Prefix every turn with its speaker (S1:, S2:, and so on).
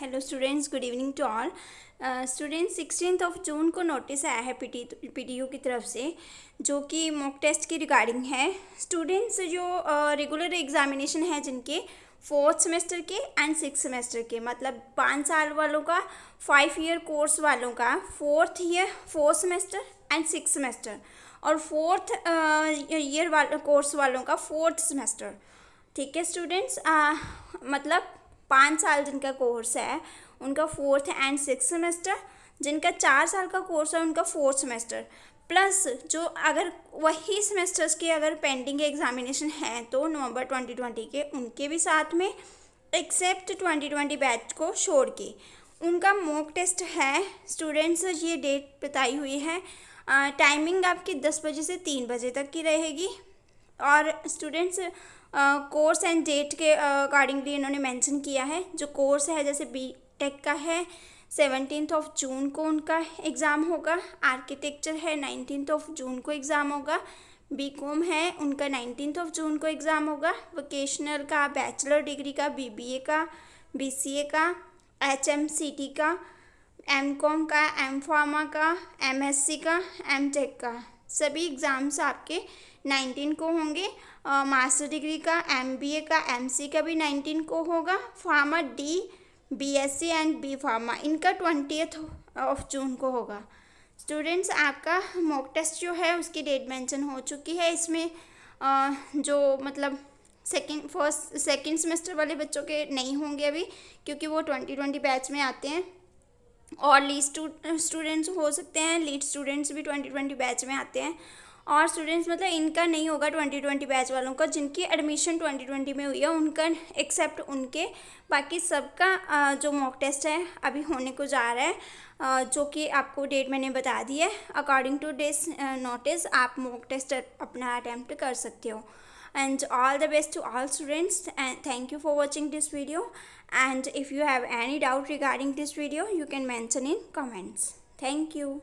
S1: hello students good evening to all students sixteen of June को notice आया है P T की तरफ से जो कि मॉक टेस्ट की रिगार्डिंग है स्टूडेंट्स जो रेगुलर uh, एग्जामिनेशन है जिनके फोर्थ सेमेस्टर के एंड सिक्स सेमेस्टर के मतलब पाँच साल वालों का फाइव ईयर कोर्स वालों का fourth year fourth semester and six semester और फोर्थ ईयर uh, वाल कोर्स वालों का फोर्थ सेमेस्टर ठीक है स्टूडेंट्स uh, मतलब पाँच साल जिनका कोर्स है उनका फोर्थ एंड सिक्स सेमेस्टर जिनका चार साल का कोर्स है उनका फोर्थ सेमेस्टर प्लस जो अगर वही सेमेस्टर्स के अगर पेंडिंग एग्जामिनेशन हैं तो नवंबर ट्वेंटी ट्वेंटी के उनके भी साथ में एक्सेप्ट ट्वेंटी ट्वेंटी बैच को छोड़ के उनका मॉक टेस्ट है स्टूडेंट्स ये डेट बताई हुई है टाइमिंग आपकी दस बजे से तीन बजे तक की रहेगी और स्टूडेंट्स कोर्स एंड डेट के अकॉर्डिंगली इन्होंने मेंशन किया है जो कोर्स है जैसे बी टेक का है सेवनटीन ऑफ जून को उनका एग्ज़ाम होगा आर्किटेक्चर है नाइनटीन ऑफ जून को एग्ज़ाम होगा बी कॉम है उनका नाइनटीन ऑफ जून को एग्ज़ाम होगा वोकेशनल का बैचलर डिग्री का बी बी ए का बी सी ए का एच एम सी टी का एम कॉम का एम फार्मा का एम एस सी का एम टेक का सभी एग्ज़ाम्स आपके नाइन्टीन को होंगे मास्टर डिग्री का एमबीए का एमसी का भी नाइनटीन को होगा pharma D BSc and B pharma इनका ट्वेंटी ऑफ जून को होगा स्टूडेंट्स आपका मॉक टेस्ट जो है उसकी डेट मेंशन हो चुकी है इसमें आ, जो मतलब सेकेंड फर्स्ट सेकेंड सेमेस्टर वाले बच्चों के नहीं होंगे अभी क्योंकि वो ट्वेंटी ट्वेंटी बैच में आते हैं और लीड स्टूडेंट्स हो सकते हैं लीड स्टूडेंट्स भी ट्वेंटी ट्वेंटी बैच में आते हैं और स्टूडेंट्स मतलब इनका नहीं होगा ट्वेंटी ट्वेंटी बैच वालों का जिनकी एडमिशन ट्वेंटी ट्वेंटी में हुई है उनका एक्सेप्ट उनके बाकी सबका जो मॉक टेस्ट है अभी होने को जा रहा है जो कि आपको डेट मैंने बता दी है अकॉर्डिंग टू दिस नोटिस आप मॉक टेस्ट अपना अटैम्प्ट कर सकते हो and all the best to all students and thank you for watching this video and if you have any doubt regarding this video you can mention in comments thank you